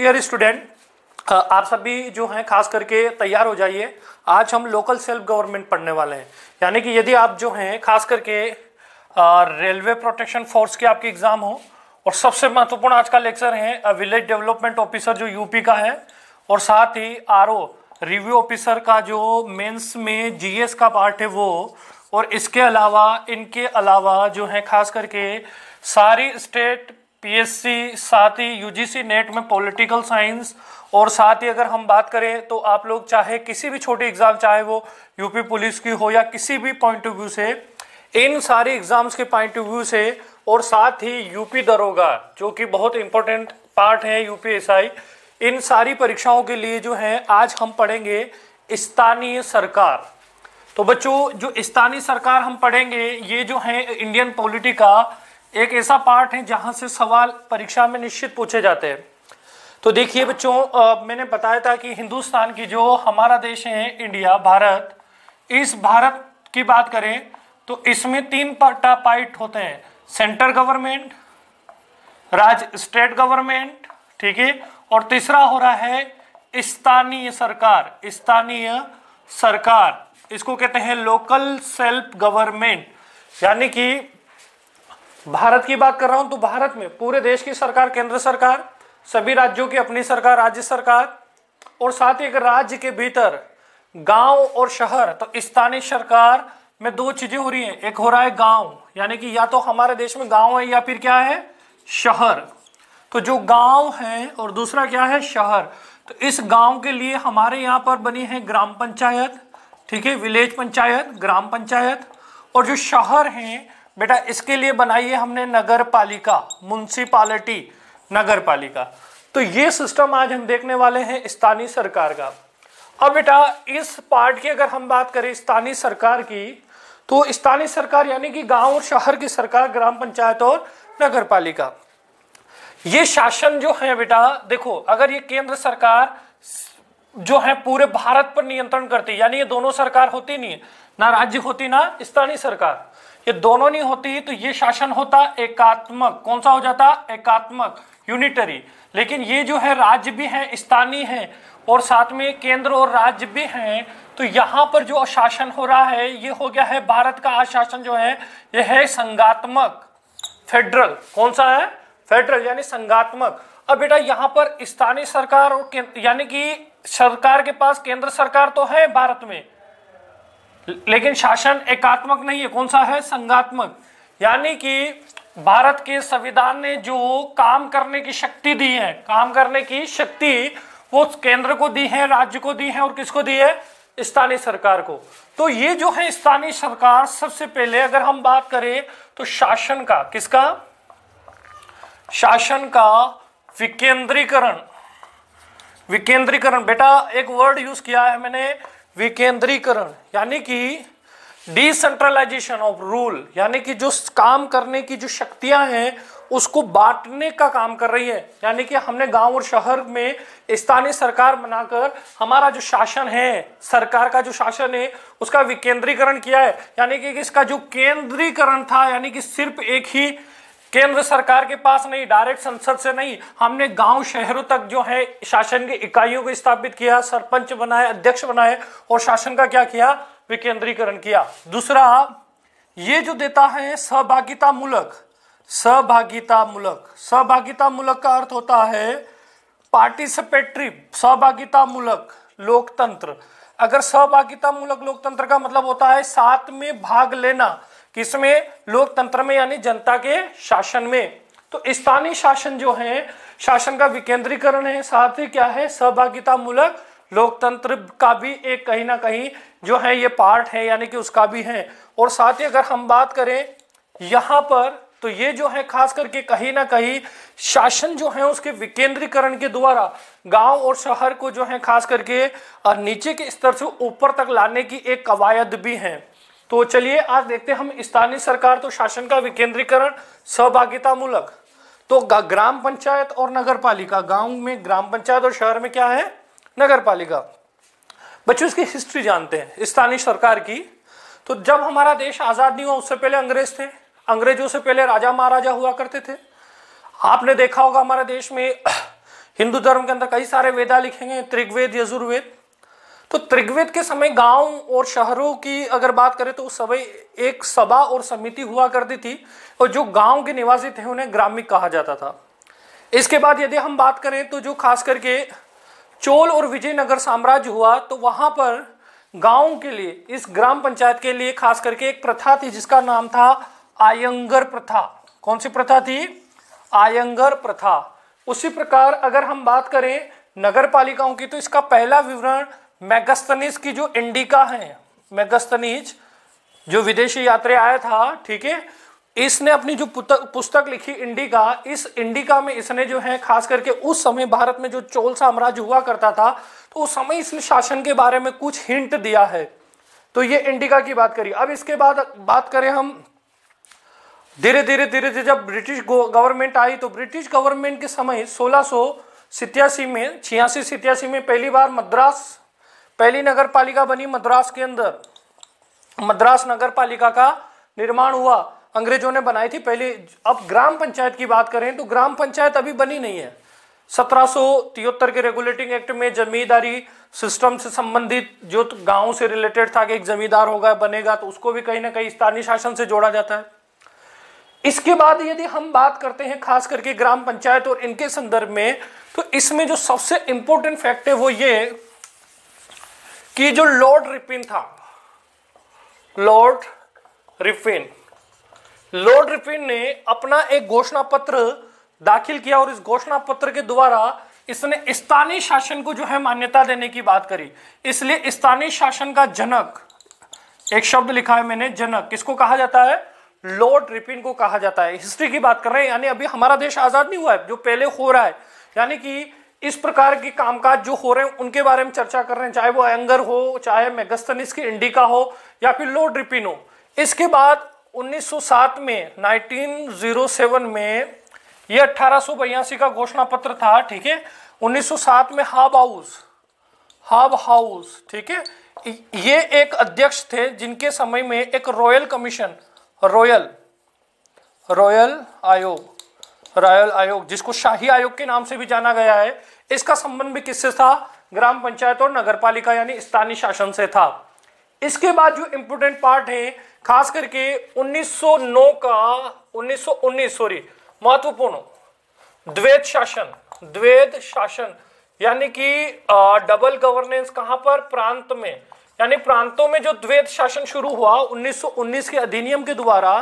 dear student आप सभी जो हैं खास करके तैयार हो जाइए आज हम लोकल सेल्फ गवर्नमेंट पढ़ने वाले हैं यानी कि यदि आप जो हैं खास करके रेलवे प्रोटेक्शन फोर्स के आपके एग्जाम हो और सबसे महत्वपूर्ण आज का लेक्चर है विलेज डेवलपमेंट ऑफिसर जो यूपी का है और साथ ही आर रिव्यू ऑफिसर का जो मेंस में जीएस का पार्ट है वो और इसके अलावा इनके अलावा जो है खास करके सारी स्टेट पीएससी साथ ही यूजीसी नेट में पॉलिटिकल साइंस और साथ ही अगर हम बात करें तो आप लोग चाहे किसी भी छोटी एग्ज़ाम चाहे वो यूपी पुलिस की हो या किसी भी पॉइंट ऑफ व्यू से इन सारी एग्ज़ाम्स के पॉइंट ऑफ व्यू से और साथ ही यूपी दरोगा जो कि बहुत इंपॉर्टेंट पार्ट है यूपी एस इन सारी परीक्षाओं के लिए जो है आज हम पढ़ेंगे स्थानीय सरकार तो बच्चों जो स्थानीय सरकार हम पढ़ेंगे ये जो है इंडियन पॉलिटी का एक ऐसा पार्ट है जहां से सवाल परीक्षा में निश्चित पूछे जाते हैं तो देखिए बच्चों मैंने बताया था कि हिंदुस्तान की जो हमारा देश है इंडिया भारत इस भारत की बात करें तो इसमें तीन पट्टा पाइट होते हैं सेंटर गवर्नमेंट राज स्टेट गवर्नमेंट ठीक है और तीसरा हो रहा है स्थानीय सरकार स्थानीय सरकार इसको कहते हैं लोकल सेल्फ गवर्नमेंट यानी कि भारत की बात कर रहा हूं तो भारत में पूरे देश की सरकार केंद्र सरकार सभी राज्यों की अपनी सरकार राज्य सरकार और साथ ही एक राज्य के भीतर गांव और शहर तो स्थानीय सरकार में दो चीजें हो रही हैं एक हो रहा है गांव यानी कि या तो हमारे देश में गांव है या फिर क्या है शहर तो जो गांव है और दूसरा क्या है शहर तो इस गांव के लिए हमारे यहां पर बनी है ग्राम पंचायत ठीक है विलेज पंचायत ग्राम पंचायत और जो शहर हैं बेटा इसके लिए बनाई है हमने नगर पालिका म्यूनसिपालिटी नगर पालिका तो ये सिस्टम आज हम देखने वाले हैं स्थानीय सरकार का अब बेटा इस पार्ट की अगर हम बात करें स्थानीय सरकार की तो स्थानीय सरकार यानी कि गांव और शहर की सरकार ग्राम पंचायत और नगर पालिका ये शासन जो है बेटा देखो अगर ये केंद्र सरकार जो है पूरे भारत पर नियंत्रण करती यानी ये दोनों सरकार होती नहीं है ना राज्य होती ना स्थानीय सरकार ये दोनों नहीं होती तो ये शासन होता एकात्मक कौन सा हो जाता एकात्मक यूनिटरी लेकिन ये जो है राज्य भी है स्थानीय है और साथ में केंद्र और राज्य भी हैं तो यहाँ पर जो शासन हो रहा है ये हो गया है भारत का आशासन जो है ये है संगात्मक फेडरल कौन सा है फेडरल यानी संगात्मक अब बेटा यहाँ पर स्थानीय सरकार और यानी कि सरकार के पास केंद्र सरकार तो है भारत में लेकिन शासन एकात्मक नहीं है कौन सा है संघात्मक यानी कि भारत के संविधान ने जो काम करने की शक्ति दी है काम करने की शक्ति वो केंद्र को दी है राज्य को दी है और किसको दी है स्थानीय सरकार को तो ये जो है स्थानीय सरकार सबसे पहले अगर हम बात करें तो शासन का किसका शासन का विकेंद्रीकरण विकेंद्रीकरण बेटा एक वर्ड यूज किया है मैंने विकेंद्रीकरण यानी कि डिसेंट्रलाइजेशन ऑफ रूल यानी कि जो काम करने की जो शक्तियां हैं उसको बांटने का काम कर रही है यानी कि हमने गांव और शहर में स्थानीय सरकार बनाकर हमारा जो शासन है सरकार का जो शासन है उसका विकेंद्रीकरण किया है यानी कि इसका जो केंद्रीकरण था यानी कि सिर्फ एक ही केंद्र सरकार के पास नहीं डायरेक्ट संसद से नहीं हमने गांव शहरों तक जो है शासन की इकाइयों को स्थापित किया सरपंच बनाए अध्यक्ष बनाए और शासन का क्या किया विकेंद्रीकरण किया दूसरा ये जो देता है सहभागिता मूलक सहभागिता मूलक सहभागिता मूलक का अर्थ होता है पार्टिसिपेटरी सहभागिता मूलक लोकतंत्र अगर सहभागिता मूलक लोकतंत्र का मतलब होता है साथ में भाग लेना किसमें लोकतंत्र में यानी जनता के शासन में तो स्थानीय शासन जो है शासन का विकेंद्रीकरण है साथ ही क्या है सहभागिता मूलक लोकतंत्र का भी एक कहीं ना कहीं जो है ये पार्ट है यानी कि उसका भी है और साथ ही अगर हम बात करें यहाँ पर तो ये जो है खास करके कहीं ना कहीं शासन जो है उसके विकेंद्रीकरण के द्वारा गांव और शहर को जो है खास करके नीचे के स्तर से ऊपर तक लाने की एक कवायद भी है तो चलिए आज देखते हम स्थानीय सरकार तो शासन का विकेंद्रीकरण सहभागिता मूलक तो ग्राम पंचायत और नगर पालिका गाँव में ग्राम पंचायत और शहर में क्या है नगर पालिका बच्चों इसकी हिस्ट्री जानते हैं स्थानीय सरकार की तो जब हमारा देश आज़ाद नहीं हुआ उससे पहले अंग्रेज थे अंग्रेजों से पहले राजा महाराजा हुआ करते थे आपने देखा होगा हमारे देश में हिंदू धर्म के अंदर कई सारे वेदा लिखेंगे त्रिग्वेद यजुर्वेद तो त्रिग्वेद के समय गांव और शहरों की अगर बात करें तो उस समय एक सभा और समिति हुआ करती थी और जो गांव के निवासी थे उन्हें ग्रामिक कहा जाता था इसके बाद यदि हम बात करें तो जो खास करके चोल और विजयनगर साम्राज्य हुआ तो वहां पर गांव के लिए इस ग्राम पंचायत के लिए खास करके एक प्रथा थी जिसका नाम था आयंगर प्रथा कौन सी प्रथा थी आयंगर प्रथा उसी प्रकार अगर हम बात करें नगर पालिकाओं की तो इसका पहला विवरण मैगस्तनीज की जो इंडिका है मैगस्तनीज जो विदेशी यात्री आया था ठीक है इसने अपनी जो पुस्तक लिखी इंडिका इस इंडिका में इसने जो है खास करके उस समय भारत में जो चोल साम्राज्य हुआ करता था तो उस समय इसने शासन के बारे में कुछ हिंट दिया है तो ये इंडिका की बात करी अब इसके बाद बात करें हम धीरे धीरे धीरे धीरे जब ब्रिटिश गवर्नमेंट आई तो ब्रिटिश गवर्नमेंट के समय सोलह सो में छियासी सितयासी में पहली बार मद्रास पहली नगर पालिका बनी मद्रास के अंदर मद्रास नगर पालिका का निर्माण हुआ अंग्रेजों ने बनाई थी पहले अब ग्राम पंचायत की बात करें तो ग्राम पंचायत अभी बनी नहीं है सत्रह के रेगुलेटिंग एक्ट में जमींदारी सिस्टम से संबंधित जो तो गांव से रिलेटेड था कि एक जमींदार होगा बनेगा तो उसको भी कहीं ना कहीं स्थानीय शासन से जोड़ा जाता है इसके बाद यदि हम बात करते हैं खास करके ग्राम पंचायत और इनके संदर्भ में तो इसमें जो सबसे इंपॉर्टेंट फैक्ट है वो ये कि जो लॉर्ड रिपिन था लॉर्ड रिपिन लॉर्ड रिपिन ने अपना एक घोषणा पत्र दाखिल किया और इस घोषणा पत्र के द्वारा इसने स्थानीय शासन को जो है मान्यता देने की बात करी इसलिए स्थानीय शासन का जनक एक शब्द लिखा है मैंने जनक किसको कहा जाता है लॉर्ड रिपिन को कहा जाता है हिस्ट्री की बात कर रहे हैं यानी अभी हमारा देश आजाद नहीं हुआ है जो पहले हो रहा है यानी कि इस प्रकार के कामकाज जो हो रहे हैं उनके बारे में चर्चा कर रहे हैं चाहे वो एंगर हो चाहे मेगस्तनिस की इंडिका हो या फिर लो रिपिन हो इसके बाद 1907 में 1907 में यह अट्ठारह का घोषणा पत्र था ठीक है 1907 में हाब हाउस हाब हाउस ठीक है ये एक अध्यक्ष थे जिनके समय में एक रॉयल कमीशन रॉयल रॉयल आयोग रॉयल आयोग जिसको शाही आयोग के नाम से भी जाना गया है इसका संबंध भी किससे था ग्राम पंचायत और नगर पालिका यानी स्थानीय शासन से था इसके बाद जो इंपोर्टेंट पार्ट है खास करके 1909 का 1919 सॉरी महत्वपूर्ण द्वैत शासन द्वैत शासन यानी कि डबल गवर्नेंस कहां पर प्रांत में यानी प्रांतों में जो द्वैत शासन शुरू हुआ 1919 के अधिनियम के द्वारा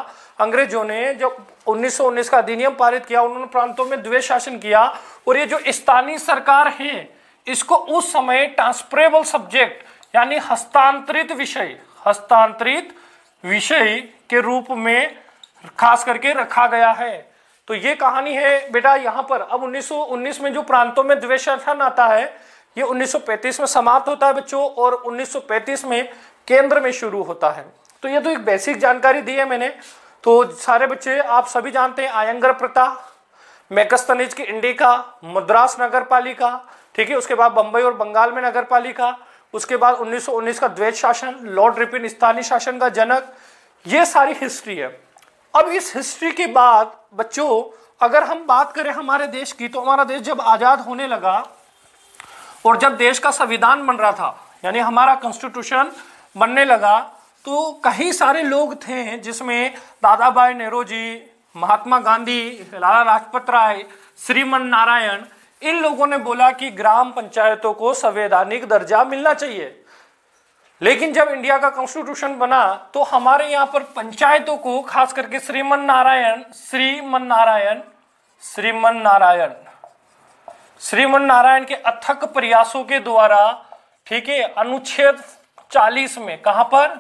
अंग्रेजों ने जो 1919 का अधिनियम पारित किया उन्होंने प्रांतों में द्वैत शासन किया और ये जो स्थानीय सरकार है इसको उस समय ट्रांसफरेबल सब्जेक्ट यानी हस्तांतरित विषय हस्तांतरित विषय के रूप में खास करके रखा गया है तो ये कहानी है बेटा यहाँ पर अब 1919 में जो प्रांतों में द्वेष शासन आता है ये 1935 में समाप्त होता है बच्चों और 1935 में केंद्र में शुरू होता है तो ये तो एक बेसिक जानकारी दी है मैंने तो सारे बच्चे आप सभी जानते हैं आयंगर प्रथा मैकस्तनीज की इंडिका मद्रास नगर पालिका ठीक है उसके बाद बंबई और बंगाल में नगर पालिका उसके बाद 1919 का द्वैत शासन लॉर्ड रिपिन स्थानीय शासन का जनक ये सारी हिस्ट्री है अब इस हिस्ट्री के बाद बच्चों अगर हम बात करें हमारे देश की तो हमारा देश जब आज़ाद होने लगा और जब देश का संविधान बन रहा था यानी हमारा कॉन्स्टिट्यूशन बनने लगा तो कई सारे लोग थे जिसमें दादा भाई नेहरू जी महात्मा गांधी लाला लाजपत राय श्रीमन नारायण इन लोगों ने बोला कि ग्राम पंचायतों को संवैधानिक दर्जा मिलना चाहिए लेकिन जब इंडिया का कॉन्स्टिट्यूशन बना तो हमारे यहाँ पर पंचायतों को खास करके श्रीमन नारायण श्रीमन नारायण श्रीमन नारायण श्रीमन नारायण के अथक प्रयासों के द्वारा ठीक है अनुच्छेद 40 में कहा पर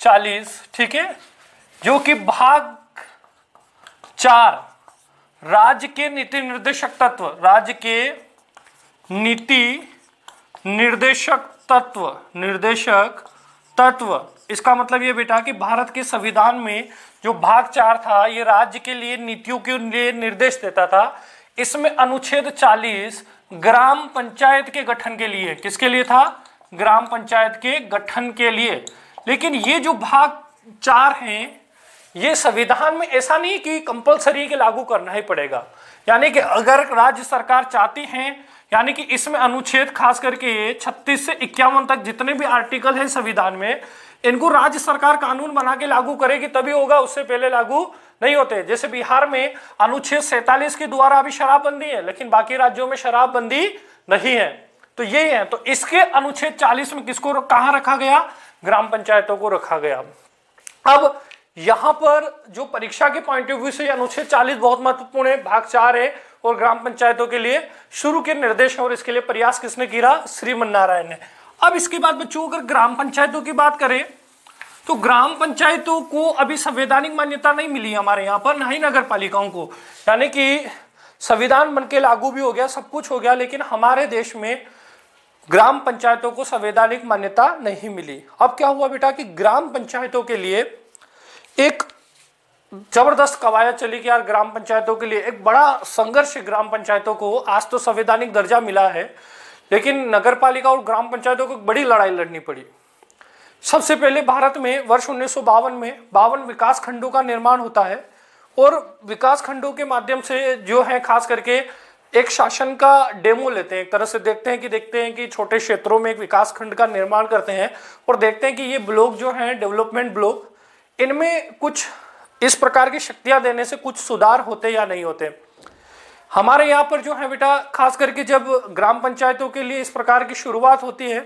40 ठीक है जो कि भाग चार राज्य के नीति निर्देशक तत्व राज्य के नीति निर्देशक तत्व निर्देशक तत्व इसका मतलब ये बेटा कि भारत के संविधान में जो भाग चार था ये राज्य के लिए नीतियों के लिए निर्देश देता था इसमें अनुच्छेद 40 ग्राम पंचायत के गठन के लिए किसके लिए था ग्राम पंचायत के गठन के लिए लेकिन ये जो भाग चार हैं ये संविधान में ऐसा नहीं कि कंपलसरी के लागू करना ही पड़ेगा यानी कि अगर राज्य सरकार चाहती है यानी कि इसमें अनुच्छेद खास करके ये 36 से इक्यावन तक जितने भी आर्टिकल हैं संविधान में इनको राज्य सरकार कानून बना के लागू करेगी तभी होगा उससे पहले लागू नहीं होते जैसे बिहार में अनुच्छेद सैतालीस के द्वारा अभी शराबबंदी है लेकिन बाकी राज्यों में शराबबंदी नहीं है तो ये है तो इसके अनुच्छेद चालीस में किसको कहा रखा गया ग्राम पंचायतों को रखा गया अब यहां पर जो परीक्षा के पॉइंट ऑफ व्यू से अनुच्छेद चालीस बहुत महत्वपूर्ण है भाग चार है और ग्राम पंचायतों के लिए शुरू के निर्देश और इसके लिए प्रयास किसने किया श्री मन्नारायण ने अब इसके बाद बच्चों अगर ग्राम पंचायतों की बात करें तो ग्राम पंचायतों को अभी संवैधानिक मान्यता नहीं मिली हमारे यहाँ पर ना ही नगर पालिकाओं को यानी कि संविधान बन के लागू भी हो गया सब कुछ हो गया लेकिन हमारे देश में ग्राम पंचायतों को संवैधानिक मान्यता नहीं मिली अब क्या हुआ बेटा कि ग्राम पंचायतों के लिए एक जबरदस्त कवायद चली कि यार ग्राम पंचायतों के लिए एक बड़ा संघर्ष ग्राम पंचायतों को आज तो संवैधानिक दर्जा मिला है लेकिन नगर पालिका और ग्राम पंचायतों को बड़ी लड़ाई लड़नी पड़ी सबसे पहले भारत में वर्ष उन्नीस में बावन विकास खंडों का निर्माण होता है और विकास खंडों के माध्यम से जो है खास करके एक शासन का डेमो लेते हैं एक तरह से देखते हैं कि देखते हैं कि छोटे क्षेत्रों में एक विकास खंड का निर्माण करते हैं और देखते हैं कि ये ब्लॉक जो हैं डेवलपमेंट ब्लॉक इनमें कुछ इस प्रकार की शक्तियाँ देने से कुछ सुधार होते या नहीं होते हमारे यहाँ पर जो है बेटा खास करके जब ग्राम पंचायतों के लिए इस प्रकार की शुरुआत होती है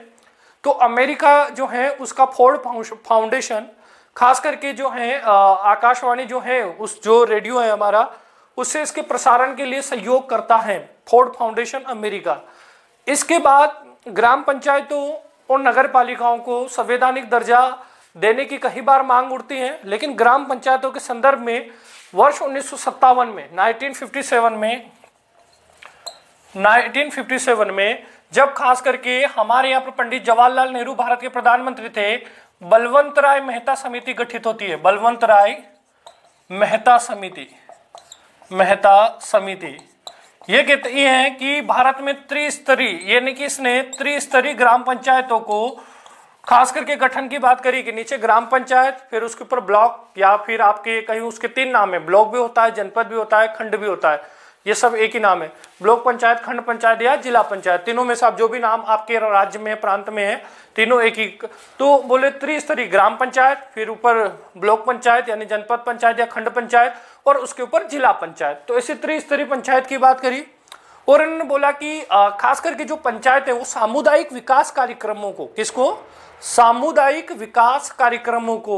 तो अमेरिका जो है उसका फोर्ड फाउंडेशन खास करके जो है आकाशवाणी जो है उस जो रेडियो है हमारा उससे इसके प्रसारण के लिए सहयोग करता है फोर्ड फाउंडेशन अमेरिका इसके बाद ग्राम पंचायतों और नगर पालिकाओं को संवैधानिक दर्जा देने की कई बार मांग उठती है लेकिन ग्राम पंचायतों के संदर्भ में वर्ष उन्नीस में 1957 में 1957 में जब खास करके हमारे यहाँ पर पंडित जवाहरलाल नेहरू भारत के प्रधानमंत्री थे बलवंत राय मेहता समिति गठित होती है बलवंत राय मेहता समिति मेहता समिति ये कहती है कि भारत में त्रिस्तरीय यानी कि इसने त्रिस्तरीय ग्राम पंचायतों को खास करके गठन की बात करी कि नीचे ग्राम पंचायत फिर उसके ऊपर ब्लॉक या फिर आपके कहीं उसके तीन नाम है ब्लॉक भी होता है जनपद भी होता है खंड भी होता है ये सब एक ही नाम है ब्लॉक पंचायत खंड पंचायत या जिला पंचायत तीनों में से आप जो भी नाम आपके राज्य में प्रांत में है तीनों एक ही तो बोले त्रिस्तरीय ग्राम पंचायत फिर ऊपर ब्लॉक पंचायत यानी जनपद पंचायत या खंड पंचायत और उसके ऊपर जिला पंचायत तो ऐसे त्रिस्तरीय पंचायत की बात करी और इन्होंने बोला कि खास करके जो पंचायत है वो सामुदायिक विकास कार्यक्रमों को किसको सामुदायिक विकास कार्यक्रमों को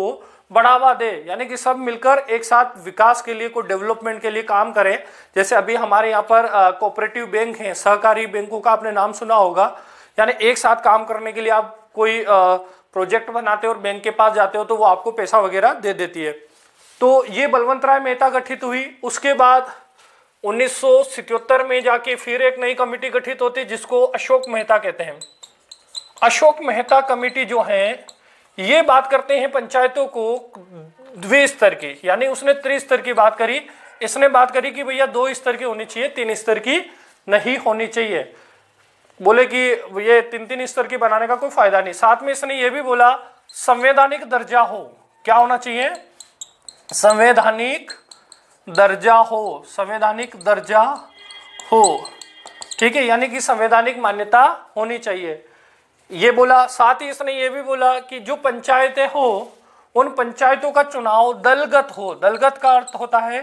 बढ़ावा दे यानी कि सब मिलकर एक साथ विकास के लिए कोई डेवलपमेंट के लिए काम करें जैसे अभी हमारे यहाँ पर कोऑपरेटिव बैंक हैं सहकारी बैंकों का आपने नाम सुना होगा यानी एक साथ काम करने के लिए आप कोई प्रोजेक्ट बनाते हो और बैंक के पास जाते हो तो वो आपको पैसा वगैरह दे देती है तो ये बलवंत राय मेहता गठित हुई उसके बाद उन्नीस में जाके फिर एक नई कमेटी गठित होती जिसको अशोक मेहता कहते हैं अशोक मेहता कमेटी जो है ये बात करते हैं पंचायतों को द्विस्तर की यानी उसने त्रिस्तर की बात करी इसने बात करी कि भैया दो स्तर की होनी चाहिए तीन स्तर की नहीं होनी चाहिए बोले कि ये तीन तीन स्तर की बनाने का कोई फायदा नहीं साथ में इसने ये भी बोला संवैधानिक दर्जा हो क्या होना चाहिए संवैधानिक दर्जा हो संवैधानिक दर्जा हो ठीक है यानी कि संवैधानिक मान्यता होनी चाहिए ये बोला साथ ही इसने ये भी बोला कि जो पंचायतें हो उन पंचायतों का चुनाव दलगत हो दलगत का अर्थ होता है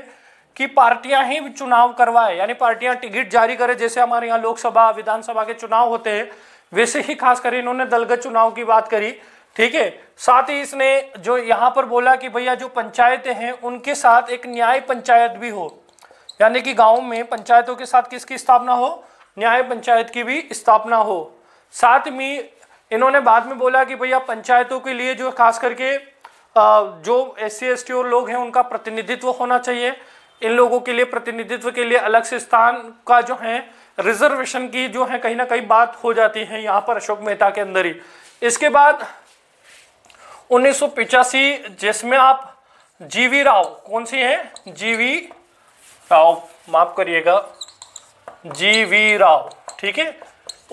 कि पार्टियां ही चुनाव करवाए यानी पार्टियां टिकट जारी करे जैसे हमारे यहाँ लोकसभा विधानसभा के चुनाव होते हैं वैसे ही खास कर इन्होंने दलगत चुनाव की बात करी ठीक है साथ ही इसने जो यहाँ पर बोला कि भैया जो पंचायतें हैं उनके साथ एक न्याय पंचायत भी हो यानी कि गाँव में पंचायतों के साथ किसकी स्थापना हो न्याय पंचायत की भी स्थापना हो साथ में इन्होंने बाद में बोला कि भैया पंचायतों के लिए जो खास करके जो एस सी एस टी और लोग हैं उनका प्रतिनिधित्व होना चाहिए इन लोगों के लिए प्रतिनिधित्व के लिए अलग से स्थान का जो है रिजर्वेशन की जो है कहीं ना कहीं बात हो जाती है यहाँ पर अशोक मेहता के अंदर ही इसके बाद उन्नीस जिसमें आप जीवी राव कौन सी हैं जीवी राव माफ करिएगा जीवी राव ठीक है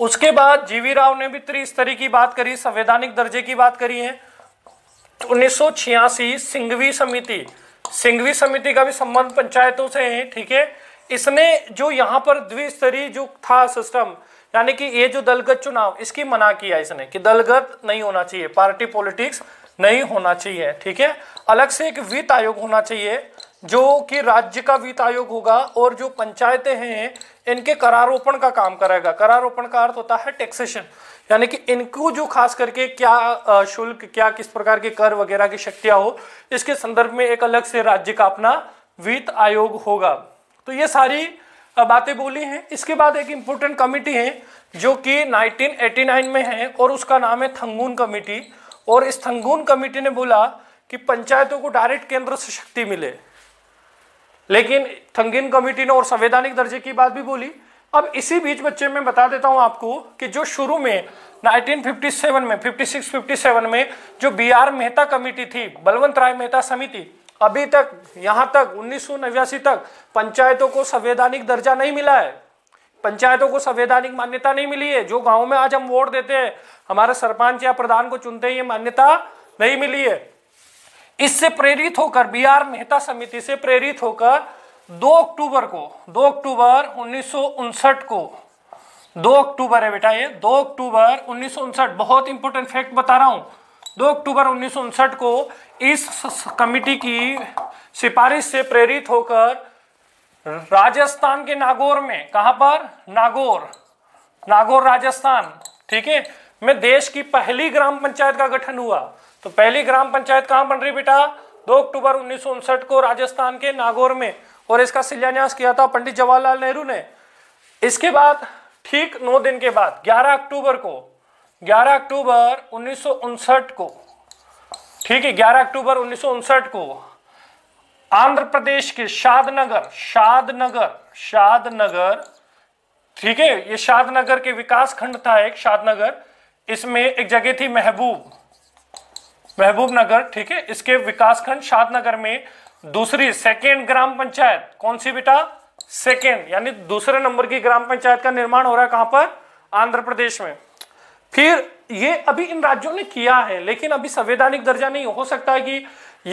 उसके बाद जीवी राव ने भी त्रिस्तरीय की बात करी संवैधानिक दर्जे की बात करी है उन्नीस सिंघवी समिति सिंघवी समिति का भी संबंध पंचायतों से है ठीक है इसने जो यहाँ पर द्विस्तरीय जो था सिस्टम यानी कि ये जो दलगत चुनाव इसकी मना किया इसने कि दलगत नहीं होना चाहिए पार्टी पॉलिटिक्स नहीं होना चाहिए ठीक है अलग से एक वित्त आयोग होना चाहिए जो कि राज्य का वित्त आयोग होगा और जो पंचायतें हैं इनके करारोपण का काम करेगा करारोपण का अर्थ होता है टैक्सेशन यानी कि इनको जो खास करके क्या शुल्क क्या किस प्रकार के कर वगैरह की शक्तियां हो इसके संदर्भ में एक अलग से राज्य का अपना वित्त आयोग होगा तो ये सारी बातें बोली हैं इसके बाद एक इम्पोर्टेंट कमिटी है जो कि 1989 में है और उसका नाम है थंगून कमेटी और इस थंगून कमेटी ने बोला कि पंचायतों को डायरेक्ट केंद्र से शक्ति मिले लेकिन थंगिन कमेटी ने और संवैधानिक दर्जे की बात भी बोली अब इसी बीच बच्चे मैं बता देता हूं आपको कि जो शुरू में 1957 में 56 57 में जो बी आर मेहता कमेटी थी बलवंत राय मेहता समिति अभी तक यहां तक उन्नीस तक पंचायतों को संवैधानिक दर्जा नहीं मिला है पंचायतों को संवैधानिक मान्यता नहीं मिली है जो गांव में आज हम वोट देते हैं हमारे सरपंच या प्रधान को चुनते ये मान्यता नहीं मिली है इससे प्रेरित होकर बिहार मेहता समिति से प्रेरित होकर 2 अक्टूबर को 2 अक्टूबर उन्नीस को 2 अक्टूबर है बेटा ये 2 अक्टूबर उन्नीस बहुत इंपॉर्टेंट फैक्ट बता रहा हूं 2 अक्टूबर उन्नीस को इस कमिटी की सिफारिश से प्रेरित होकर राजस्थान के नागौर में कहा पर नागौर नागौर राजस्थान ठीक है मैं देश की पहली ग्राम पंचायत का गठन हुआ तो पहली ग्राम पंचायत कहाँ बन रही बेटा दो अक्टूबर उन्नीस को राजस्थान के नागौर में और इसका शिलान्यास किया था पंडित जवाहरलाल नेहरू ने इसके बाद ठीक नौ दिन के बाद 11 अक्टूबर को 11 अक्टूबर उन्नीस को ठीक है 11 अक्टूबर उन्नीस को आंध्र प्रदेश के शादनगर शादनगर शादनगर ठीक है ये शादनगर के विकास खंड था एक शादनगर इसमें एक जगह थी महबूब महबूब नगर ठीक है इसके विकासखंड शाद नगर में दूसरी सेकेंड ग्राम पंचायत कौन सी बेटा सेकेंड यानी दूसरे नंबर की ग्राम पंचायत का निर्माण हो रहा है कहां पर आंध्र प्रदेश में फिर ये अभी इन राज्यों ने किया है लेकिन अभी संवैधानिक दर्जा नहीं हो सकता है कि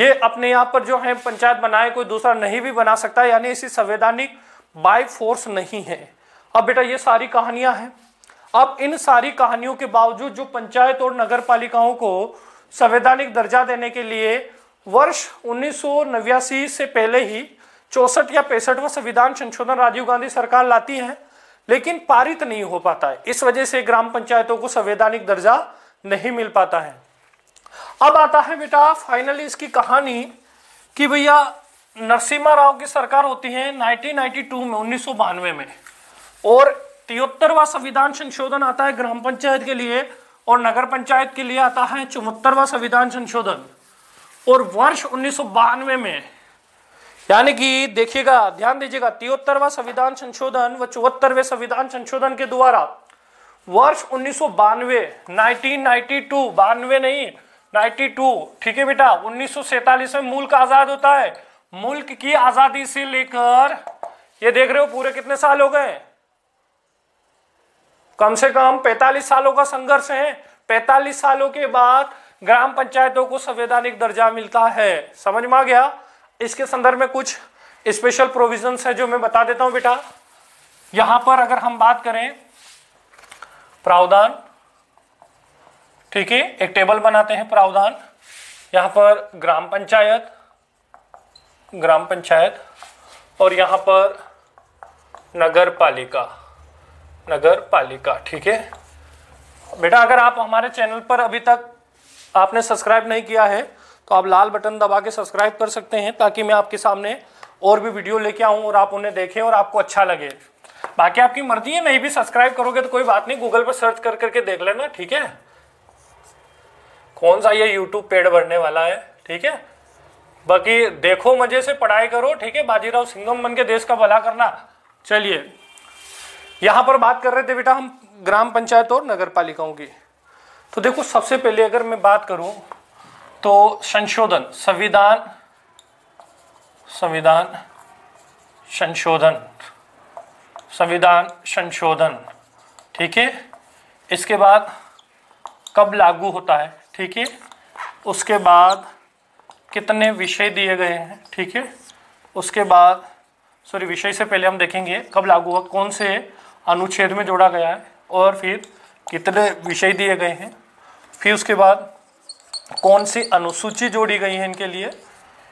ये अपने यहां पर जो है पंचायत बनाए कोई दूसरा नहीं भी बना सकता यानी इसी संवैधानिक बाय फोर्स नहीं है अब बेटा ये सारी कहानियां हैं अब इन सारी कहानियों के बावजूद जो पंचायत और नगर पालिकाओं को संवैधानिक दर्जा देने के लिए वर्ष उन्नीस से पहले ही चौसठ या पैंसठवा संविधान संशोधन राजीव गांधी सरकार लाती है लेकिन पारित नहीं हो पाता है इस वजह से ग्राम पंचायतों को संवैधानिक दर्जा नहीं मिल पाता है अब आता है बेटा फाइनली इसकी कहानी कि भैया नरसिम्हा राव की सरकार होती है 1992 में उन्नीस में और तिहत्तरवा संविधान संशोधन आता है ग्राम पंचायत के लिए और नगर पंचायत के लिए आता है चौहत्तरवा संविधान संशोधन और वर्ष उन्नीस में यानी कि देखिएगा ध्यान दीजिएगा तिहत्तरवा संविधान संशोधन व चौहत्तरवे संविधान संशोधन के द्वारा वर्ष उन्नीस सौ बानवे नाइनटीन नाइनटी टू बानवे नहीं नाइनटी टू ठीक है बेटा उन्नीस में मुल्क आजाद होता है मुल्क की आजादी से लेकर ये देख रहे हो पूरे कितने साल हो गए कम से कम 45 सालों का संघर्ष है 45 सालों के बाद ग्राम पंचायतों को संवैधानिक दर्जा मिलता है समझ में आ गया इसके संदर्भ में कुछ स्पेशल प्रोविजंस है जो मैं बता देता हूं बेटा यहां पर अगर हम बात करें प्रावधान ठीक है एक टेबल बनाते हैं प्रावधान यहां पर ग्राम पंचायत ग्राम पंचायत और यहां पर नगर पालिका नगर पालिका ठीक है बेटा अगर आप हमारे चैनल पर अभी तक आपने सब्सक्राइब नहीं किया है तो आप लाल बटन दबा के सब्सक्राइब कर सकते हैं ताकि मैं आपके सामने और भी वीडियो लेके आऊँ और आप उन्हें देखें और आपको अच्छा लगे बाकी आपकी मर्जी है नहीं भी सब्सक्राइब करोगे तो कोई बात नहीं गूगल पर सर्च कर करके देख लेना ठीक है कौन सा ये यूट्यूब पेड़ भरने वाला है ठीक है बाकी देखो मजे से पढ़ाई करो ठीक है बाजीराव सिंगम बन के देश का भला करना चलिए यहां पर बात कर रहे थे बेटा हम ग्राम पंचायत और नगर पालिकाओं की तो देखो सबसे पहले अगर मैं बात करूं तो संशोधन संविधान संविधान संशोधन संविधान संशोधन ठीक है इसके बाद कब लागू होता है ठीक है उसके बाद कितने विषय दिए गए हैं ठीक है उसके बाद सॉरी विषय से पहले हम देखेंगे कब लागू हुआ कौन से अनुच्छेद में जोड़ा गया है और फिर कितने विषय दिए गए हैं फिर उसके बाद कौन सी अनुसूची जोड़ी गई है इनके लिए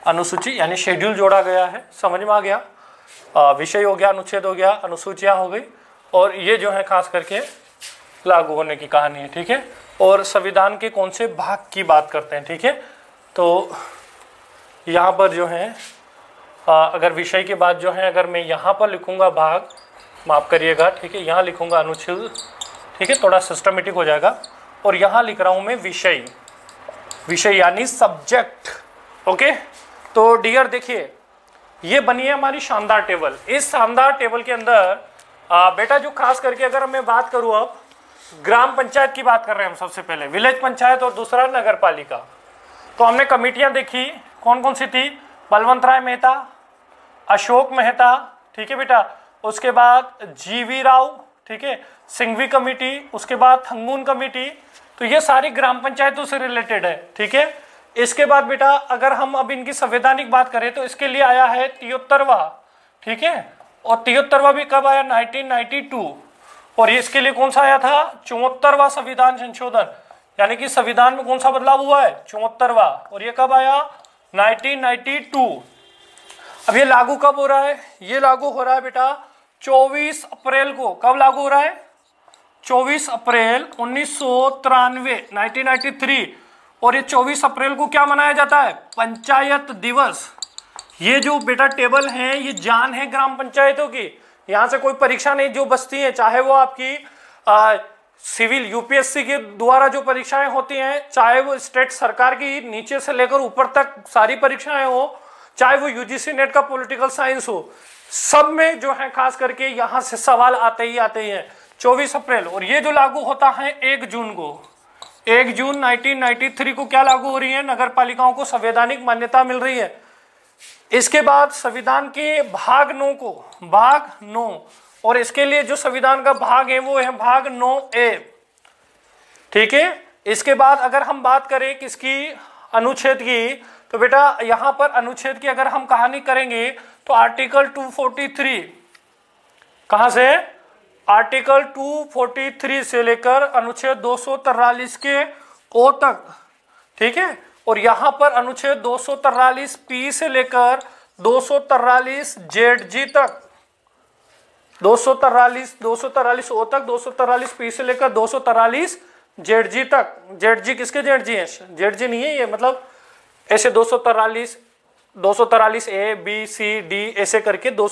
अनुसूची यानी शेड्यूल जोड़ा गया है समझ में आ गया विषय हो गया अनुच्छेद हो गया अनुसूचियाँ हो गई और ये जो है खास करके लागू होने की कहानी है ठीक है और संविधान के कौन से भाग की बात करते हैं ठीक है तो यहाँ पर जो है अगर विषय के बाद जो है अगर मैं यहाँ पर लिखूँगा भाग माफ़ करिएगा ठीक है यहाँ लिखूँगा अनुच्छेद ठीक है थोड़ा सिस्टमेटिक हो जाएगा और यहाँ लिख रहा हूँ मैं विषय विषय यानी सब्जेक्ट ओके तो डियर देखिए ये बनी है हमारी शानदार टेबल इस शानदार टेबल के अंदर आ, बेटा जो खास करके अगर मैं बात करूँ अब ग्राम पंचायत की बात कर रहे हैं हम सबसे पहले विलेज पंचायत और दूसरा नगर पालिका तो हमने कमेटियाँ देखी कौन कौन सी थी बलवंत राय मेहता अशोक मेहता ठीक है बेटा उसके बाद जीवी राव ठीक है सिंघवी कमेटी उसके बाद थंगून कमेटी तो ये सारी ग्राम पंचायतों से रिलेटेड है ठीक है इसके बाद बेटा अगर हम अब इनकी संवैधानिक बात करें तो इसके लिए आया है तिहत्तरवा ठीक है और तिहत्तरवा भी कब आया 1992 और ये इसके लिए कौन सा आया था चौहत्तरवा संविधान संशोधन यानी कि संविधान में कौन सा बदलाव हुआ है चौहत्तरवा और ये कब आया 1992 अब ये लागू कब हो रहा है ये लागू हो रहा है बेटा 24 अप्रैल को कब लागू हो रहा है 24 अप्रैल उन्नीस सौ और ये 24 अप्रैल को क्या मनाया जाता है पंचायत दिवस ये जो बेटा टेबल है ये जान है ग्राम पंचायतों की यहां से कोई परीक्षा नहीं जो बसती है चाहे वो आपकी आ, सिविल यूपीएससी के द्वारा जो परीक्षाएं होती हैं चाहे वो स्टेट सरकार की नीचे से लेकर ऊपर तक सारी परीक्षाएं हो चाहे वो यूजीसी नेट का पॉलिटिकल साइंस हो सब में जो है खास करके यहां से सवाल आते ही आते हैं 24 अप्रैल और ये जो लागू होता है एक जून को एक जून 1993 को क्या लागू हो रही है नगर पालिकाओं को संवैधानिक मान्यता मिल रही है इसके बाद संविधान के भाग नौ को भाग नौ और इसके लिए जो संविधान का भाग है वो है भाग नौ ए ठीक है इसके बाद अगर हम बात करें किसकी अनुच्छेद की तो बेटा यहां पर अनुच्छेद की अगर हम कहानी करेंगे तो आर्टिकल 243 कहां से आर्टिकल 243 से लेकर अनुच्छेद दो के ओ तक ठीक है और यहां पर अनुच्छेद दो पी से लेकर दो जेड जी तक दो सौ तरालीस दो ओ तक दो पी से लेकर दो तरालीस जेड जी तक जेड जी किसके जेड जी है जेड जी नहीं है ये मतलब ऐसे दो सौ दो ए बी सी डी ऐसे करके दो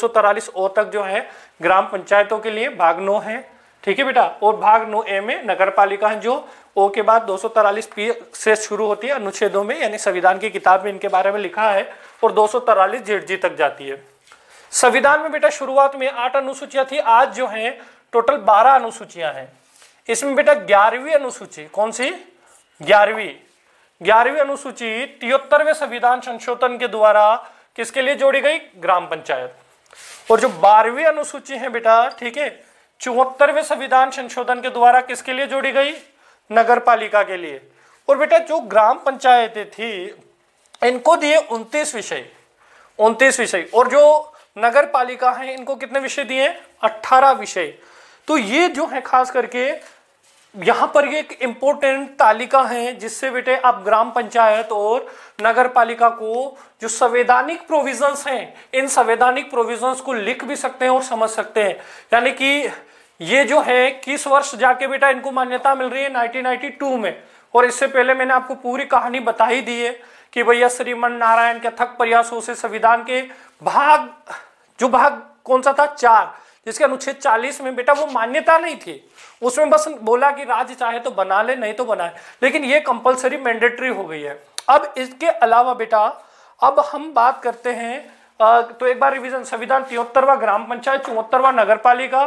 ओ तक जो है ग्राम पंचायतों के लिए भाग नौ है ठीक है बेटा और भाग नौ ए में नगर पालिका है जो ओ के बाद दो पी से शुरू होती है अनुच्छेदों में यानी संविधान की किताब में इनके बारे में लिखा है और दो जेड जी तक जाती है संविधान में बेटा शुरुआत में आठ अनुसूचियां थी आज जो है टोटल बारह अनुसूचियां हैं इसमें बेटा ग्यारहवीं अनुसूची कौन सी ग्यारहवीं ग्यारहवीं अनुसूची तिहत्तरवें संविधान संशोधन के द्वारा किसके लिए जोड़ी गई ग्राम पंचायत और जो बारहवीं अनुसूची है बेटा ठीक है चौहत्तरवें संविधान संशोधन के द्वारा किसके लिए जोड़ी गई नगर पालिका के लिए और बेटा जो ग्राम पंचायतें थी इनको दिए उनतीस विषय उनतीस विषय और जो नगर पालिका है इनको कितने विषय दिए अट्ठारह विषय तो ये जो है खास करके यहाँ पर ये एक इम्पोर्टेंट तालिका है जिससे बेटे आप ग्राम पंचायत और नगर पालिका को जो संवैधानिक प्रोविजंस हैं इन संवैधानिक प्रोविजंस को लिख भी सकते हैं और समझ सकते हैं यानी कि ये जो है किस वर्ष जाके बेटा इनको मान्यता मिल रही है 1992 में और इससे पहले मैंने आपको पूरी कहानी बता ही दी है कि भैया श्रीमन नारायण के थक प्रयासों से संविधान के भाग जो भाग कौन सा था चार जिसके अनुच्छेद 40 में बेटा वो मान्यता नहीं थी उसमें बस बोला कि राज्य चाहे तो बना ले नहीं तो बनाए लेकिन ये कंपलसरी मैंडेटरी हो गई है अब इसके अलावा बेटा अब हम बात करते हैं तो एक बार रिविजन संविधान तिहत्तरवा ग्राम पंचायत चौहत्तरवा नगर पालिका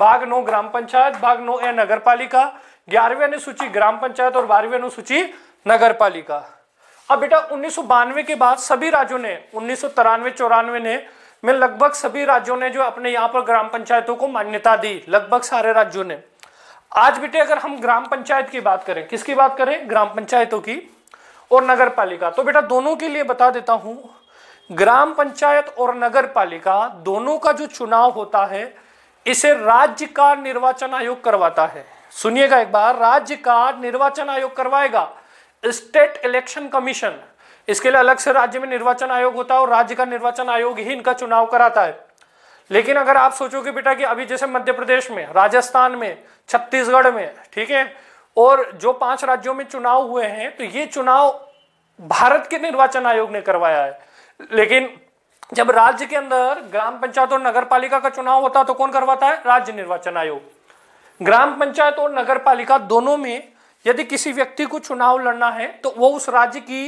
भाग नौ ग्राम पंचायत भाग नौ ए नगर पालिका ग्यारहवीं अनुसूची ग्राम पंचायत और बारहवीं अनुसूची नगर पालिका अब बेटा उन्नीस के बाद सभी राज्यों ने उन्नीस सौ ने में लगभग सभी राज्यों ने जो अपने यहाँ पर ग्राम पंचायतों को मान्यता दी लगभग सारे राज्यों ने आज बेटे अगर हम ग्राम पंचायत की बात करें किसकी बात करें ग्राम पंचायतों की और नगर पालिका तो बेटा दोनों के लिए बता देता हूं ग्राम पंचायत और नगर पालिका दोनों का जो चुनाव होता है इसे राज्य का निर्वाचन आयोग करवाता है सुनिएगा एक बार राज्य का निर्वाचन आयोग करवाएगा स्टेट इलेक्शन कमीशन इसके लिए अलग से राज्य में निर्वाचन आयोग होता है और राज्य का निर्वाचन आयोग ही इनका चुनाव कराता है लेकिन अगर आप सोचोगे बेटा कि अभी जैसे मध्य प्रदेश में राजस्थान में छत्तीसगढ़ में ठीक है और जो पांच राज्यों में चुनाव हुए हैं तो ये चुनाव भारत के निर्वाचन आयोग ने करवाया है लेकिन जब राज्य के अंदर ग्राम पंचायत और नगर पालिका का चुनाव होता है तो कौन करवाता है राज्य निर्वाचन आयोग ग्राम पंचायत और नगर पालिका दोनों में यदि किसी व्यक्ति को चुनाव लड़ना है तो वो उस राज्य की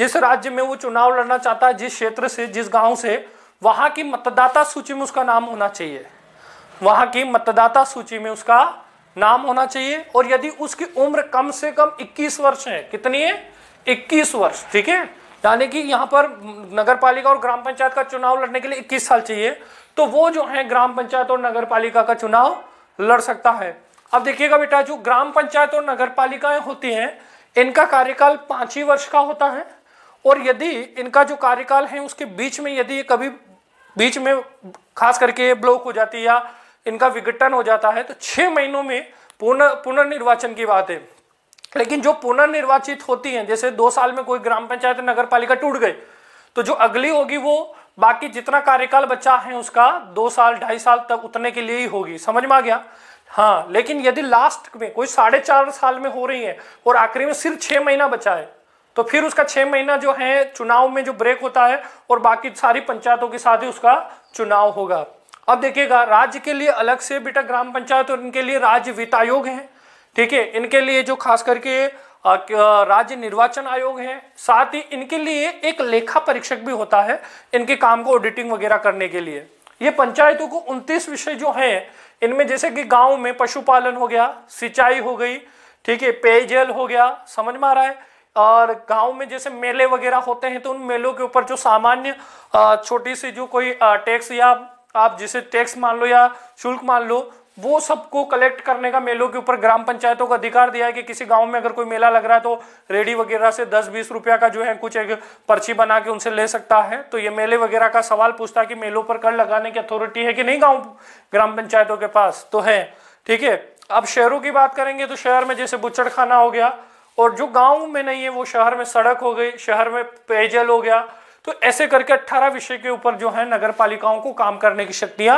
जिस राज्य में वो चुनाव लड़ना चाहता है जिस क्षेत्र से जिस गांव से वहां की मतदाता सूची में उसका नाम होना चाहिए वहां की मतदाता सूची में उसका नाम होना चाहिए और यदि उसकी उम्र कम से कम 21 वर्ष है कितनी है 21 वर्ष ठीक है यानी कि यहाँ पर नगर पालिका और ग्राम पंचायत का चुनाव लड़ने के लिए 21 साल चाहिए तो वो जो है ग्राम पंचायत और नगर पालिका का चुनाव लड़ सकता है अब देखिएगा बेटा जो ग्राम पंचायत और नगर पालिकाएं होती हैं इनका कार्यकाल पांच ही वर्ष का होता है और यदि इनका जो कार्यकाल है उसके बीच में यदि ये कभी बीच में खास करके ये ब्लॉक हो जाती है या इनका विघटन हो जाता है तो छः महीनों में पुनः पुनर्निर्वाचन की बात है लेकिन जो पुनर्निर्वाचित होती हैं जैसे दो साल में कोई ग्राम पंचायत नगर पालिका टूट गई तो जो अगली होगी वो बाकी जितना कार्यकाल बचा है उसका दो साल ढाई साल तक उतने के लिए ही होगी समझ में आ गया हाँ लेकिन यदि लास्ट में कोई साढ़े चार साल में हो रही है और आखिरी में सिर्फ छः महीना बचा है तो फिर उसका छह महीना जो है चुनाव में जो ब्रेक होता है और बाकी सारी पंचायतों के साथ ही उसका चुनाव होगा अब देखिएगा राज्य के लिए अलग से बेटा ग्राम पंचायत और इनके लिए राज्य वित्त आयोग है ठीक है इनके लिए जो खास करके राज्य निर्वाचन आयोग है साथ ही इनके लिए एक लेखा परीक्षक भी होता है इनके काम को ऑडिटिंग वगैरह करने के लिए ये पंचायतों को 29 विषय जो हैं इनमें जैसे कि गांव में पशुपालन हो गया सिंचाई हो गई ठीक है पेयजल हो गया समझ में आ रहा है और गांव में जैसे मेले वगैरह होते हैं तो उन मेलों के ऊपर जो सामान्य छोटी सी जो कोई टैक्स या आप जिसे टैक्स मान लो या शुल्क मान लो वो सबको कलेक्ट करने का मेलों के ऊपर ग्राम पंचायतों का अधिकार दिया है कि किसी गांव में अगर कोई मेला लग रहा है तो रेडी वगैरह से 10-20 रुपया का जो है कुछ एक पर्ची बना के उनसे ले सकता है तो ये मेले वगैरह का सवाल पूछता है कि मेलों पर कर लगाने की अथॉरिटी है कि नहीं गाँव ग्राम पंचायतों के पास तो है ठीक है अब शहरों की बात करेंगे तो शहर में जैसे बुच्चड़खाना खाना हो गया और जो गांव में नहीं है वो शहर में सड़क हो गई शहर में पेयजल हो गया तो ऐसे करके 18 विषय के ऊपर जो है नगर पालिकाओं को काम करने की शक्तियां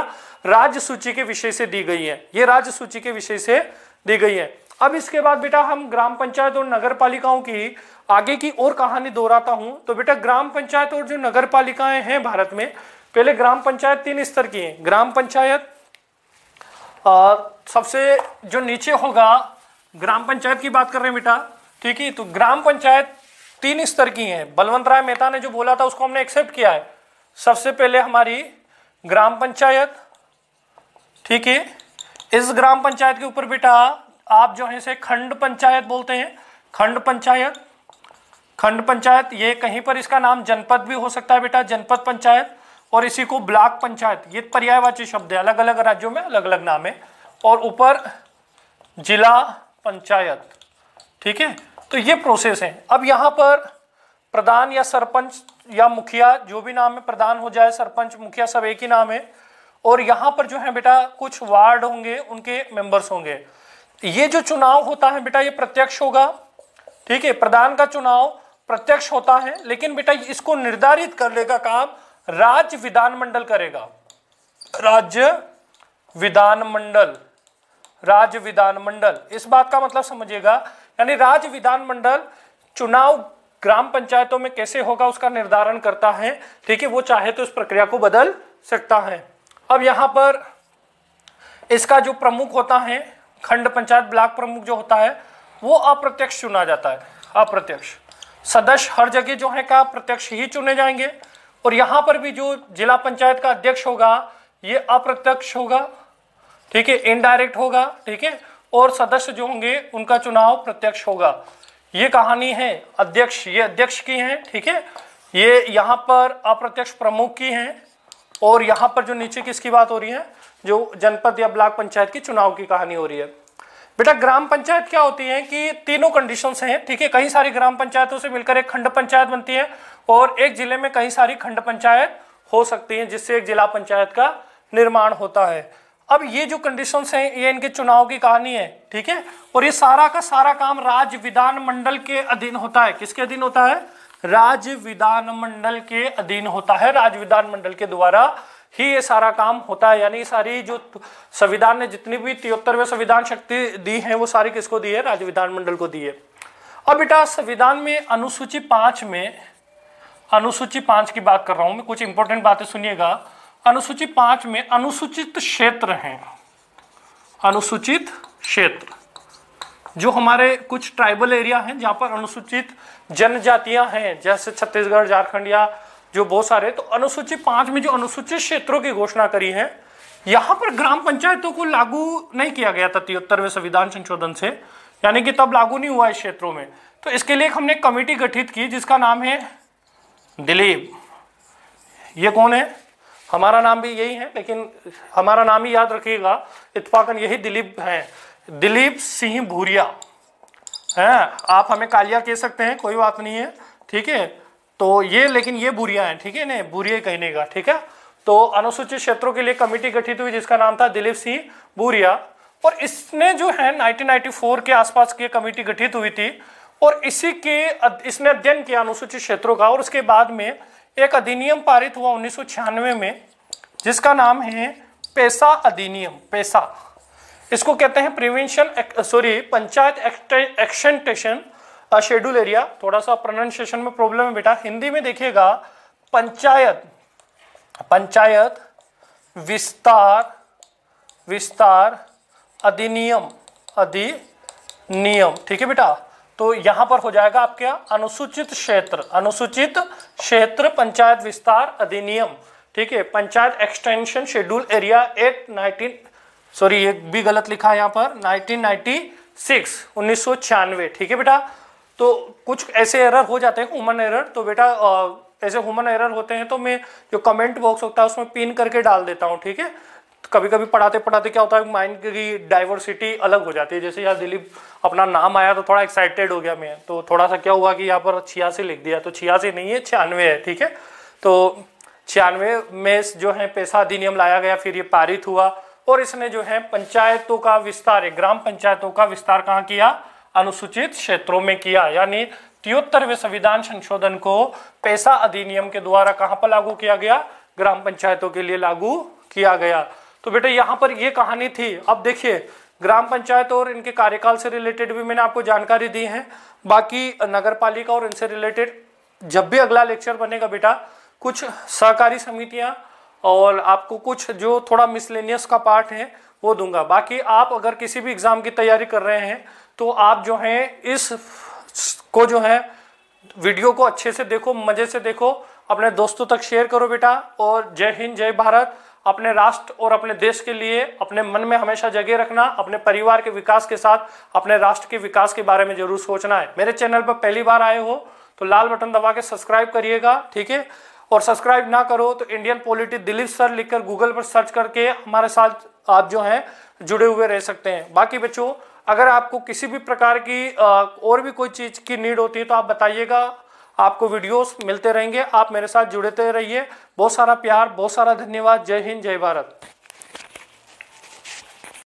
राज्य सूची के विषय से दी गई है ये राज्य सूची के विषय से दी गई है अब इसके बाद बेटा हम ग्राम पंचायत और नगर पालिकाओं की आगे की और कहानी दोहराता हूं तो बेटा ग्राम पंचायत और जो नगर पालिकाएं हैं भारत में पहले ग्राम पंचायत तीन स्तर की है ग्राम पंचायत सबसे जो नीचे होगा ग्राम पंचायत की बात कर रहे हैं बेटा ठीक तो है तो ग्राम पंचायत तीन स्तर की है बलवंत राय मेहता ने जो बोला था उसको हमने एक्सेप्ट किया है सबसे पहले हमारी ग्राम पंचायत ठीक है इस ग्राम पंचायत के ऊपर बेटा आप जो है इसे खंड पंचायत बोलते हैं खंड पंचायत खंड पंचायत ये कहीं पर इसका नाम जनपद भी हो सकता है बेटा जनपद पंचायत और इसी को ब्लॉक पंचायत ये पर्यायवाची शब्द है अलग अलग राज्यों में अलग अलग नाम है और ऊपर जिला पंचायत ठीक है तो ये प्रोसेस है अब यहाँ पर प्रधान या सरपंच या मुखिया जो भी नाम है प्रधान हो जाए सरपंच मुखिया सब एक ही नाम है और यहाँ पर जो है बेटा कुछ वार्ड होंगे उनके मेंबर्स होंगे ये जो चुनाव होता है बेटा ये प्रत्यक्ष होगा ठीक है प्रधान का चुनाव प्रत्यक्ष होता है लेकिन बेटा इसको निर्धारित करने का काम राज्य विधानमंडल करेगा राज्य विधानमंडल राज्य विधानमंडल इस बात का मतलब समझिएगा यानी राज्य विधानमंडल चुनाव ग्राम पंचायतों में कैसे होगा उसका निर्धारण करता है ठीक है वो चाहे तो इस प्रक्रिया को बदल सकता है अब यहाँ पर इसका जो प्रमुख होता है खंड पंचायत ब्लॉक प्रमुख जो होता है वो अप्रत्यक्ष चुना जाता है अप्रत्यक्ष सदस्य हर जगह जो है का प्रत्यक्ष ही चुने जाएंगे और यहाँ पर भी जो जिला पंचायत का अध्यक्ष होगा ये अप्रत्यक्ष होगा ठीक है इनडायरेक्ट होगा ठीक है और सदस्य जो होंगे उनका चुनाव प्रत्यक्ष होगा ये कहानी है अध्यक्ष ये अध्यक्ष की है ठीक है ये यहाँ पर अप्रत्यक्ष प्रमुख की है और यहाँ पर जो नीचे किसकी बात हो रही है जो जनपद या ब्लॉक पंचायत की चुनाव की कहानी हो रही है बेटा ग्राम पंचायत क्या होती है कि तीनों कंडीशंस हैं ठीक है कई सारी ग्राम पंचायतों से मिलकर एक खंड पंचायत बनती है और एक जिले में कई सारी खंड पंचायत हो सकती है जिससे एक जिला पंचायत का निर्माण होता है अब ये जो कंडीशन हैं ये इनके चुनाव की कहानी है ठीक है और ये सारा का सारा काम राज्य विधान मंडल के अधीन होता है किसके अधीन होता है राज्य विधान मंडल के अधीन होता है राज्य विधान मंडल के द्वारा ही ये सारा काम होता है यानी सारी जो संविधान ने जितनी भी तिहत्तरवें संविधान शक्ति दी है वो सारी किसको दी है राज्य विधान मंडल को दी है अब बेटा संविधान में अनुसूची पांच में अनुसूची पांच की बात कर रहा हूं मैं कुछ इंपोर्टेंट बातें सुनिएगा अनुसूची पांच में अनुसूचित क्षेत्र हैं अनुसूचित क्षेत्र जो हमारे कुछ ट्राइबल एरिया हैं जहाँ पर अनुसूचित जनजातियाँ हैं जैसे छत्तीसगढ़ झारखंड या जो बहुत सारे तो अनुसूची पाँच में जो अनुसूचित क्षेत्रों की घोषणा करी है यहाँ पर ग्राम पंचायतों को लागू नहीं किया गया था तिहत्तरवें संविधान संशोधन से यानी कि तब लागू नहीं हुआ इस क्षेत्रों में तो इसके लिए हमने कमेटी गठित की जिसका नाम है दिलीप ये कौन है हमारा नाम भी यही है लेकिन हमारा नाम ही याद रखिएगा इतफाकन यही दिलीप हैं दिलीप सिंह भूरिया हैं आप हमें कालिया कह सकते हैं कोई बात नहीं है ठीक है तो ये लेकिन ये बुरिया हैं ठीक है ना बुरिया कहने का ठीक है तो अनुसूचित क्षेत्रों के लिए कमेटी गठित हुई जिसका नाम था दिलीप सिंह बुरिया और इसने जो है 1994 के आसपास की कमेटी गठित हुई थी और इसी के इसने अध्ययन किया अनुसूचित क्षेत्रों का और उसके बाद में एक अधिनियम पारित हुआ उन्नीस में जिसका नाम है पैसा अधिनियम पैसा इसको कहते हैं prevention sorry panchayat action schedule area थोड़ा सा प्रोनाउंसिएशन में प्रॉब्लम है बेटा हिंदी में देखिएगा पंचायत पंचायत विस्तार विस्तार अधिनियम अधिनियम ठीक है बेटा तो यहां पर हो जाएगा आपके अनुसूचित क्षेत्र अनुसूचित क्षेत्र पंचायत विस्तार अधिनियम ठीक है panchayat extension schedule area act nineteen sorry ये भी गलत लिखा है यहाँ पर नाइनटीन नाइनटी सिक्स उन्नीस सौ छियानवे ठीक है बेटा तो कुछ ऐसे एरर हो जाते हैं ह्यूमन एरर तो बेटा ऐसे ह्यूमन एरर होते हैं तो मैं जो कमेंट बॉक्स होता है उसमें पिन करके डाल देता हूँ ठीक है कभी कभी पढ़ाते पढ़ाते क्या होता है माइंड की डाइवर्सिटी अलग हो जाती है जैसे यहाँ दिलीप अपना नाम आया तो थोड़ा एक्साइटेड हो गया मैं तो थोड़ा सा क्या हुआ कि यहाँ पर छियासी लिख दिया तो छियासी नहीं है छियानवे है ठीक है तो छियानवे में जो है पैसा अधिनियम लाया गया फिर ये पारित हुआ और इसने जो है पंचायतों का विस्तार ग्राम पंचायतों का विस्तार कहाँ किया अनुसूचित क्षेत्रों में किया यानी तिहत्तरवे संविधान संशोधन को पैसा अधिनियम के द्वारा कहाँ पर लागू किया गया ग्राम पंचायतों के लिए लागू किया गया तो बेटा यहाँ पर ये कहानी थी अब देखिए ग्राम पंचायत और इनके कार्यकाल से रिलेटेड भी मैंने आपको जानकारी दी है बाकी नगर पालिका और इनसे रिलेटेड जब भी अगला लेक्चर बनेगा बेटा कुछ सहकारी समितियाँ और आपको कुछ जो थोड़ा मिसलेनियस का पार्ट है वो दूंगा बाकी आप अगर किसी भी एग्ज़ाम की तैयारी कर रहे हैं तो आप जो है इस को जो है वीडियो को अच्छे से देखो मज़े से देखो अपने दोस्तों तक शेयर करो बेटा और जय हिंद जय भारत अपने राष्ट्र और अपने देश के लिए अपने मन में हमेशा जगह रखना अपने परिवार के विकास के साथ अपने राष्ट्र के विकास के बारे में जरूर सोचना है मेरे चैनल पर पहली बार आए हो तो लाल बटन दबा के सब्सक्राइब करिएगा ठीक है और सब्सक्राइब ना करो तो इंडियन पॉलिटिक दिलीप सर लिखकर गूगल पर सर्च करके हमारे साथ आप जो हैं जुड़े हुए रह सकते हैं बाकी बच्चों अगर आपको किसी भी प्रकार की और भी कोई चीज़ की नीड होती है तो आप बताइएगा आपको वीडियोस मिलते रहेंगे आप मेरे साथ जुड़ते रहिए बहुत सारा प्यार बहुत सारा धन्यवाद जय हिंद जय भारत